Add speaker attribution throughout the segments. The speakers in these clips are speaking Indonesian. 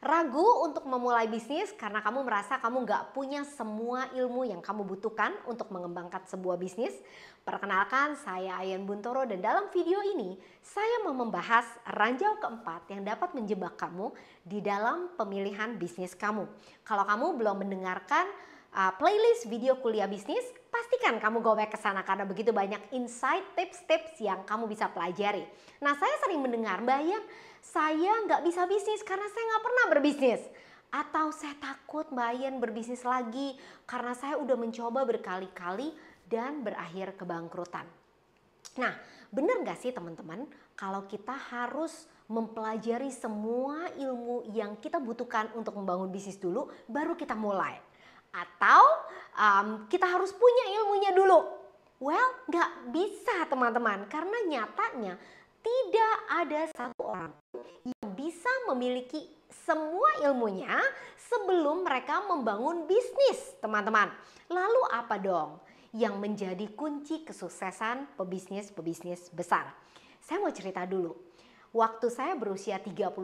Speaker 1: ragu untuk memulai bisnis karena kamu merasa kamu nggak punya semua ilmu yang kamu butuhkan untuk mengembangkan sebuah bisnis? Perkenalkan, saya Ayan Buntoro dan dalam video ini saya mau membahas ranjau keempat yang dapat menjebak kamu di dalam pemilihan bisnis kamu. Kalau kamu belum mendengarkan uh, playlist video kuliah bisnis, pastikan kamu go back ke sana karena begitu banyak insight, tips-tips yang kamu bisa pelajari. Nah, saya sering mendengar banyak, saya nggak bisa bisnis karena saya nggak pernah berbisnis. Atau saya takut Mbak Ayan berbisnis lagi karena saya udah mencoba berkali-kali dan berakhir kebangkrutan. Nah, bener nggak sih teman-teman kalau kita harus mempelajari semua ilmu yang kita butuhkan untuk membangun bisnis dulu baru kita mulai? atau um, kita harus punya ilmunya dulu. Well, nggak bisa teman-teman karena nyatanya tidak ada satu orang yang bisa memiliki semua ilmunya sebelum mereka membangun bisnis, teman-teman. Lalu apa dong yang menjadi kunci kesuksesan pebisnis-pebisnis besar? Saya mau cerita dulu. Waktu saya berusia 38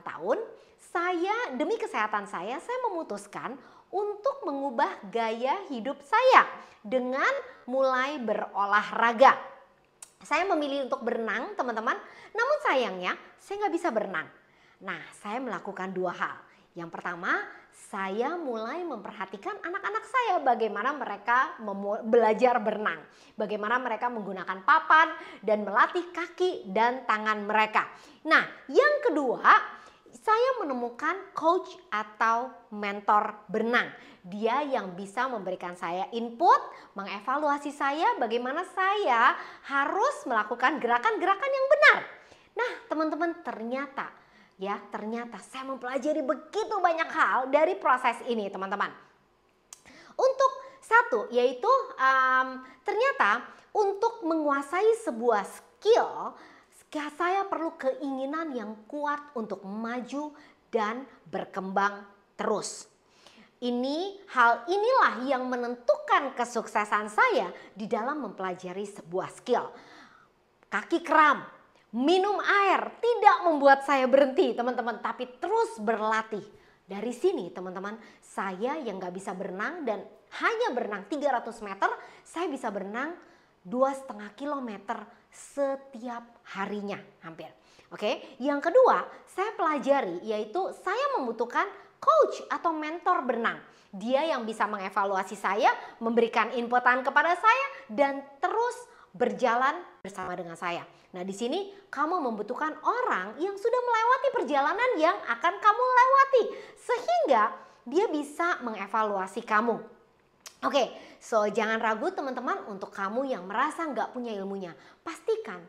Speaker 1: tahun, saya demi kesehatan saya, saya memutuskan untuk mengubah gaya hidup saya dengan mulai berolahraga. Saya memilih untuk berenang, teman-teman. Namun sayangnya, saya nggak bisa berenang. Nah, saya melakukan dua hal. Yang pertama, saya mulai memperhatikan anak-anak saya bagaimana mereka belajar berenang, bagaimana mereka menggunakan papan dan melatih kaki dan tangan mereka. Nah, yang kedua, saya menemukan coach atau mentor berenang. Dia yang bisa memberikan saya input, mengevaluasi saya bagaimana saya harus melakukan gerakan-gerakan yang benar. Nah, teman-teman, ternyata ya ternyata saya mempelajari begitu banyak hal dari proses ini teman-teman. Untuk satu yaitu um, ternyata untuk menguasai sebuah skill saya perlu keinginan yang kuat untuk maju dan berkembang terus. Ini hal inilah yang menentukan kesuksesan saya di dalam mempelajari sebuah skill. Kaki kram, Minum air tidak membuat saya berhenti teman-teman, tapi terus berlatih. Dari sini teman-teman, saya yang gak bisa berenang dan hanya berenang 300 meter, saya bisa berenang dua setengah kilometer setiap harinya hampir. Oke, yang kedua saya pelajari yaitu saya membutuhkan coach atau mentor berenang. Dia yang bisa mengevaluasi saya, memberikan inputan kepada saya dan terus berjalan bersama dengan saya. Nah, di sini kamu membutuhkan orang yang sudah melewati perjalanan yang akan kamu lewati sehingga dia bisa mengevaluasi kamu. Oke, okay, so jangan ragu teman-teman untuk kamu yang merasa nggak punya ilmunya. Pastikan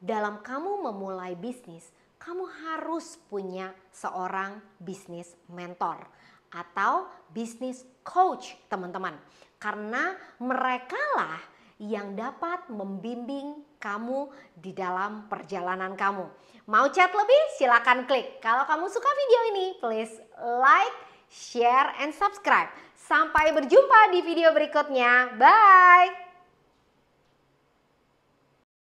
Speaker 1: dalam kamu memulai bisnis, kamu harus punya seorang bisnis mentor atau bisnis coach teman-teman. Karena merekalah yang dapat membimbing kamu di dalam perjalanan kamu. Mau chat lebih? Silahkan klik. Kalau kamu suka video ini, please like, share, and subscribe. Sampai berjumpa di video berikutnya. Bye!